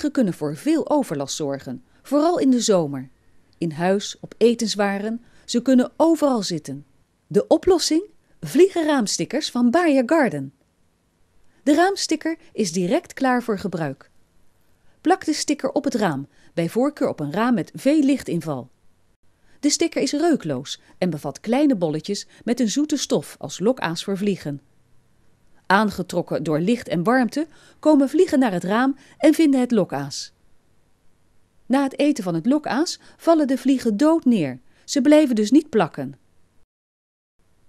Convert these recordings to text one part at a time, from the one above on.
Regen kunnen voor veel overlast zorgen, vooral in de zomer. In huis, op etenswaren, ze kunnen overal zitten. De oplossing? Vliegen van Bayer Garden. De raamsticker is direct klaar voor gebruik. Plak de sticker op het raam, bij voorkeur op een raam met veel lichtinval. De sticker is reukloos en bevat kleine bolletjes met een zoete stof als lokaas voor vliegen. Aangetrokken door licht en warmte komen vliegen naar het raam en vinden het lokaas. Na het eten van het lokaas vallen de vliegen dood neer. Ze blijven dus niet plakken.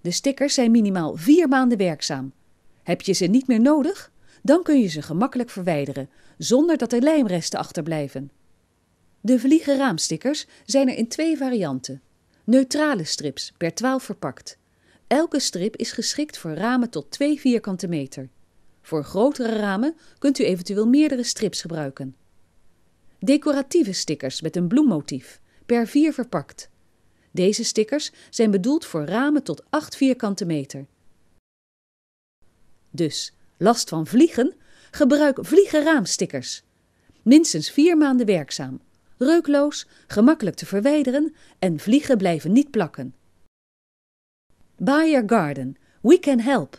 De stickers zijn minimaal vier maanden werkzaam. Heb je ze niet meer nodig? Dan kun je ze gemakkelijk verwijderen, zonder dat er lijmresten achterblijven. De vliegenraamstickers zijn er in twee varianten. Neutrale strips, per 12 verpakt Elke strip is geschikt voor ramen tot 2 vierkante meter. Voor grotere ramen kunt u eventueel meerdere strips gebruiken. Decoratieve stickers met een bloemmotief, per 4 verpakt. Deze stickers zijn bedoeld voor ramen tot 8 vierkante meter. Dus, last van vliegen? Gebruik vliegenraamstickers. Minstens 4 maanden werkzaam. Reukloos, gemakkelijk te verwijderen en vliegen blijven niet plakken. Buy your garden. We can help.